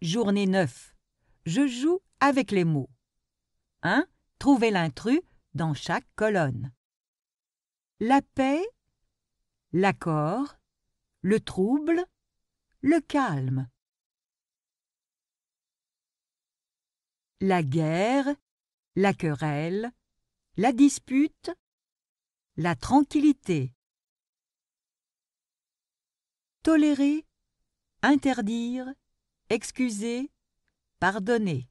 Journée 9. Je joue avec les mots. 1. Trouvez l'intrus dans chaque colonne. La paix, l'accord, le trouble, le calme. La guerre, la querelle, la dispute, la tranquillité. Tolérer, interdire, Excusez, pardonnez.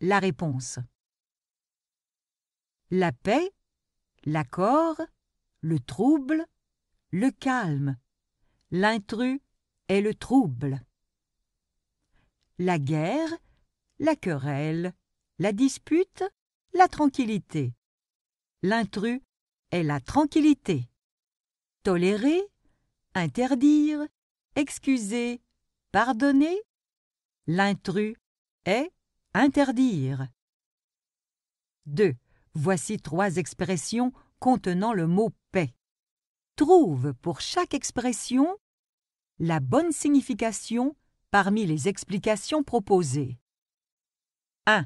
La réponse. La paix, l'accord, le trouble, le calme. L'intrus est le trouble. La guerre, la querelle, la dispute, la tranquillité. L'intrus est la tranquillité. Tolérer, interdire, excuser, pardonner. L'intrus est interdire. 2. Voici trois expressions contenant le mot paix. Trouve pour chaque expression la bonne signification parmi les explications proposées. 1.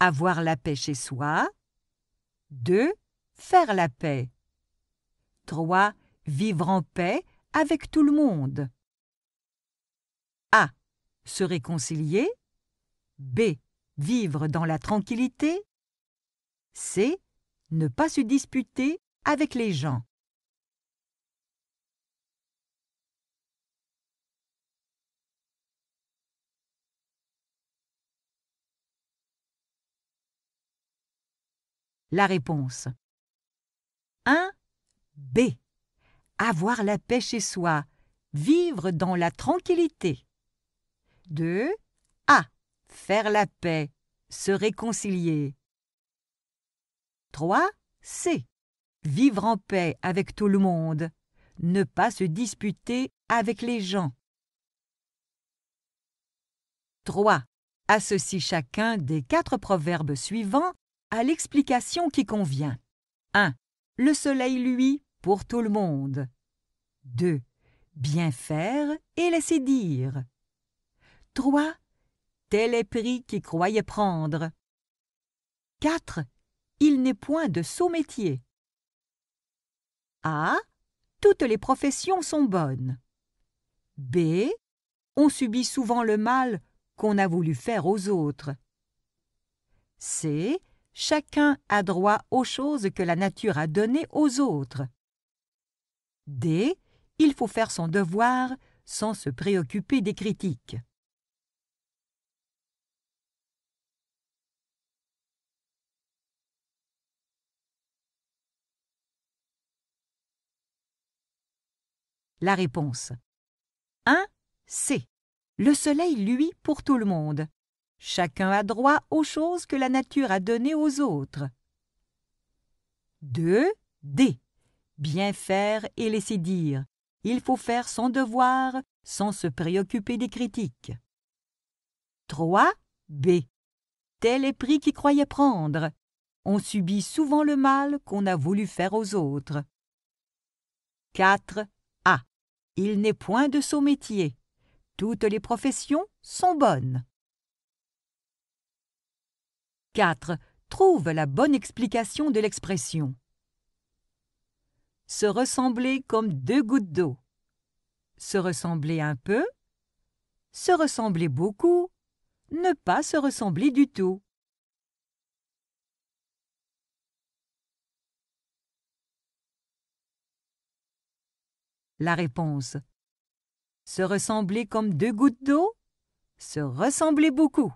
Avoir la paix chez soi. 2 faire la paix. 3. Vivre en paix avec tout le monde. A. Se réconcilier. B. Vivre dans la tranquillité. C. Ne pas se disputer avec les gens. La réponse. 1. B. Avoir la paix chez soi, vivre dans la tranquillité. 2. A. Faire la paix, se réconcilier. 3. C. Vivre en paix avec tout le monde, ne pas se disputer avec les gens. 3. Associe chacun des quatre proverbes suivants à l'explication qui convient. 1 le soleil, lui, pour tout le monde. 2. Bien faire et laisser dire. 3. Tel est prix qu'il croyait prendre. 4. Il n'est point de sot métier. A. Toutes les professions sont bonnes. B. On subit souvent le mal qu'on a voulu faire aux autres. C Chacun a droit aux choses que la nature a données aux autres. D. Il faut faire son devoir sans se préoccuper des critiques. La réponse 1. C. Le soleil luit pour tout le monde. Chacun a droit aux choses que la nature a données aux autres. 2. D. Bien faire et laisser dire. Il faut faire son devoir sans se préoccuper des critiques. 3. B. Tel est prix qu'il croyait prendre. On subit souvent le mal qu'on a voulu faire aux autres. 4. A. Il n'est point de sot métier. Toutes les professions sont bonnes. 4. Trouve la bonne explication de l'expression. Se ressembler comme deux gouttes d'eau. Se ressembler un peu. Se ressembler beaucoup. Ne pas se ressembler du tout. La réponse. Se ressembler comme deux gouttes d'eau. Se ressembler beaucoup.